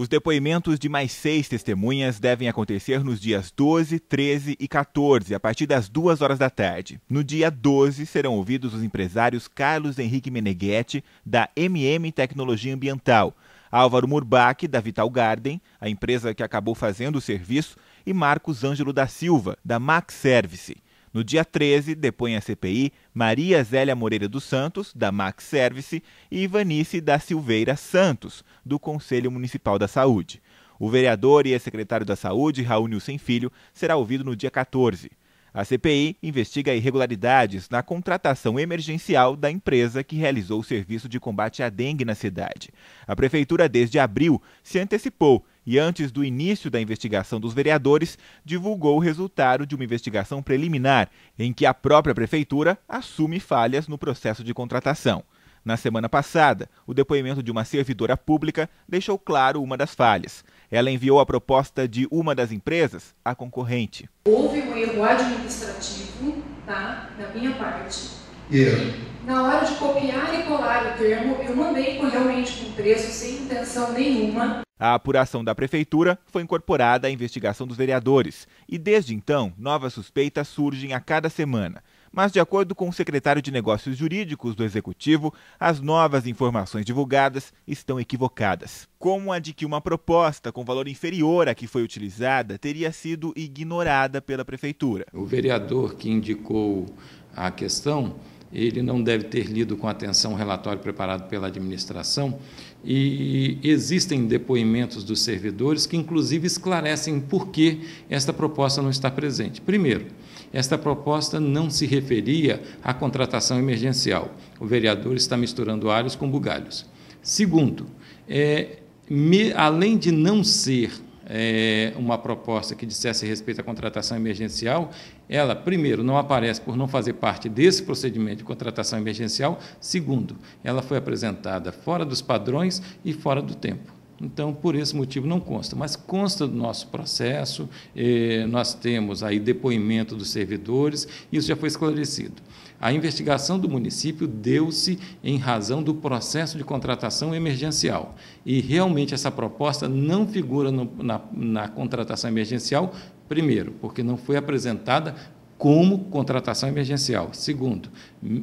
Os depoimentos de mais seis testemunhas devem acontecer nos dias 12, 13 e 14, a partir das 2 horas da tarde. No dia 12, serão ouvidos os empresários Carlos Henrique Meneghetti, da MM Tecnologia Ambiental, Álvaro Murbach, da Vital Garden, a empresa que acabou fazendo o serviço, e Marcos Ângelo da Silva, da Max Service. No dia 13, depõe a CPI Maria Zélia Moreira dos Santos, da Max Service, e Ivanice da Silveira Santos, do Conselho Municipal da Saúde. O vereador e ex-secretário da Saúde, Raul Nilsen Filho, será ouvido no dia 14. A CPI investiga irregularidades na contratação emergencial da empresa que realizou o serviço de combate à dengue na cidade. A prefeitura, desde abril, se antecipou e, antes do início da investigação dos vereadores, divulgou o resultado de uma investigação preliminar em que a própria prefeitura assume falhas no processo de contratação. Na semana passada, o depoimento de uma servidora pública deixou claro uma das falhas. Ela enviou a proposta de uma das empresas à concorrente. Houve um erro administrativo, tá? Da minha parte. Erro. Na hora de copiar e colar o termo, eu mandei realmente com preço, sem intenção nenhuma. A apuração da prefeitura foi incorporada à investigação dos vereadores. E desde então, novas suspeitas surgem a cada semana. Mas, de acordo com o secretário de Negócios Jurídicos do Executivo, as novas informações divulgadas estão equivocadas. Como a de que uma proposta com valor inferior à que foi utilizada teria sido ignorada pela Prefeitura. O vereador que indicou a questão ele não deve ter lido com atenção o relatório preparado pela administração e existem depoimentos dos servidores que inclusive esclarecem por que esta proposta não está presente. Primeiro, esta proposta não se referia à contratação emergencial. O vereador está misturando alhos com bugalhos. Segundo, é, me, além de não ser é, uma proposta que dissesse respeito à contratação emergencial, ela, primeiro, não aparece por não fazer parte desse procedimento de contratação emergencial, segundo, ela foi apresentada fora dos padrões e fora do tempo. Então, por esse motivo, não consta. Mas consta do nosso processo, eh, nós temos aí depoimento dos servidores, isso já foi esclarecido. A investigação do município deu-se em razão do processo de contratação emergencial. E realmente essa proposta não figura no, na, na contratação emergencial, primeiro, porque não foi apresentada como contratação emergencial. Segundo,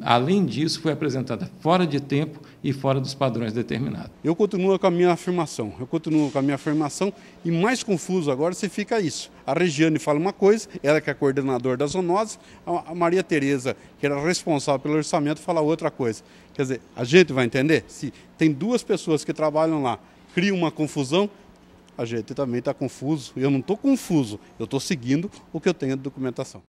além disso, foi apresentada fora de tempo e fora dos padrões determinados. Eu continuo com a minha afirmação, eu continuo com a minha afirmação e mais confuso agora se fica isso. A Regiane fala uma coisa, ela que é coordenadora da zoonose, a Maria Tereza, que era responsável pelo orçamento, fala outra coisa. Quer dizer, a gente vai entender? Se tem duas pessoas que trabalham lá, cria uma confusão, a gente também está confuso. Eu não estou confuso, eu estou seguindo o que eu tenho de documentação.